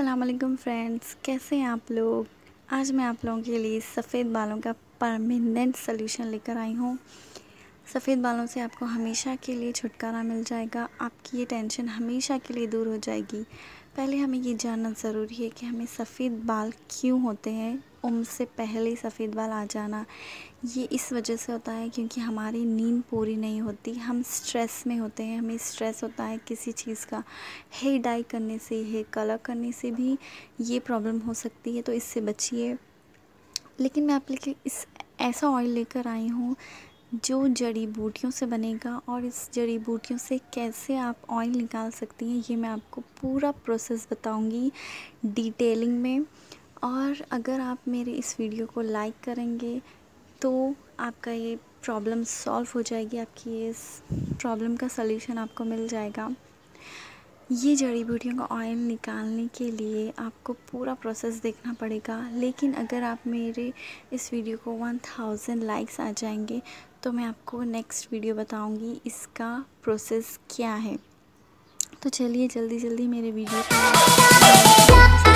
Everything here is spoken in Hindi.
असलम फ्रेंड्स कैसे हैं आप लोग आज मैं आप लोगों के लिए सफ़ेद बालों का परमानेंट सलूशन लेकर आई हूँ सफ़ेद बालों से आपको हमेशा के लिए छुटकारा मिल जाएगा आपकी ये टेंशन हमेशा के लिए दूर हो जाएगी पहले हमें ये जानना ज़रूरी है कि हमें सफ़ेद बाल क्यों होते हैं उम्र से पहले सफ़ेद बाल आ जाना ये इस वजह से होता है क्योंकि हमारी नींद पूरी नहीं होती हम स्ट्रेस में होते हैं हमें स्ट्रेस होता है किसी चीज़ का हेयर डाई करने से हेयर कलर करने से भी ये प्रॉब्लम हो सकती है तो इससे बचिए लेकिन मैं आप लेकर इस ऐसा ऑयल लेकर आई हूँ जो जड़ी बूटियों से बनेगा और इस जड़ी बूटियों से कैसे आप ऑयल निकाल सकती हैं ये मैं आपको पूरा प्रोसेस बताऊंगी डिटेलिंग में और अगर आप मेरे इस वीडियो को लाइक करेंगे तो आपका ये प्रॉब्लम सॉल्व हो जाएगी आपकी इस प्रॉब्लम का सलूशन आपको मिल जाएगा ये जड़ी बूटियों का ऑयल निकालने के लिए आपको पूरा प्रोसेस देखना पड़ेगा लेकिन अगर आप मेरे इस वीडियो को वन थाउजेंड लाइक्स आ जाएंगे तो मैं आपको नेक्स्ट वीडियो बताऊंगी इसका प्रोसेस क्या है तो चलिए जल्दी जल्दी मेरे वीडियो को